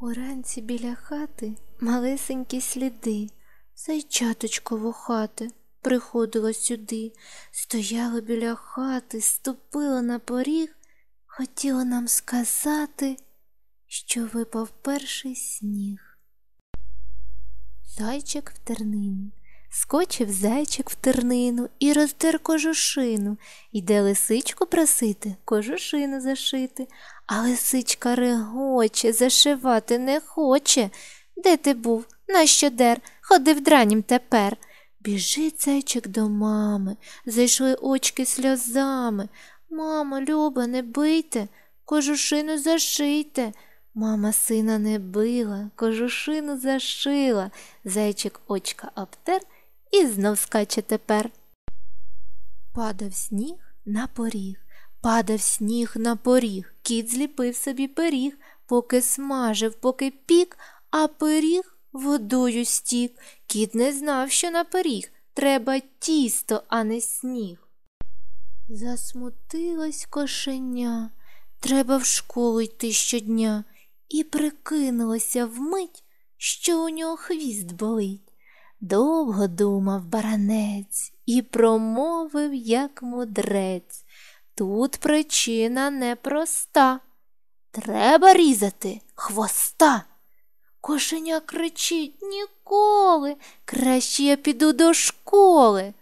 Уранці біля хати малесенькі сліди, зайчаточкову хати приходило сюди, стояло біля хати, ступило на поріг, хотіло нам сказати, що випав перший сніг. Зайчик в тернині Скочив зайчик в тернину і роздер кожушину, іде лисичку просити, кожушину зашити, а лисичка регоче, зашивати не хоче. Де ти був? Нащо дер? Ходив дранім тепер. Біжить зайчик до мами, зайшли очки сльозами. Мамо, люба, не бийте, кожушину зашийте. Мама сина не била, кожушину зашила, зайчик очка обтер і знов скаче тепер. Падав сніг на поріг, падав сніг на поріг, кіт зліпив собі пиріг, поки смажив, поки пік, а пиріг водою стік. Кіт не знав, що на пиріг треба тісто, а не сніг. Засмутилось кошеня, треба в школу йти щодня, і прикинулося вмить, що у нього хвіст болить. Довго думав баранець і промовив, як мудрець. Тут причина непроста. Треба різати хвоста. Кошеня кричить ніколи. Краще я піду до школи.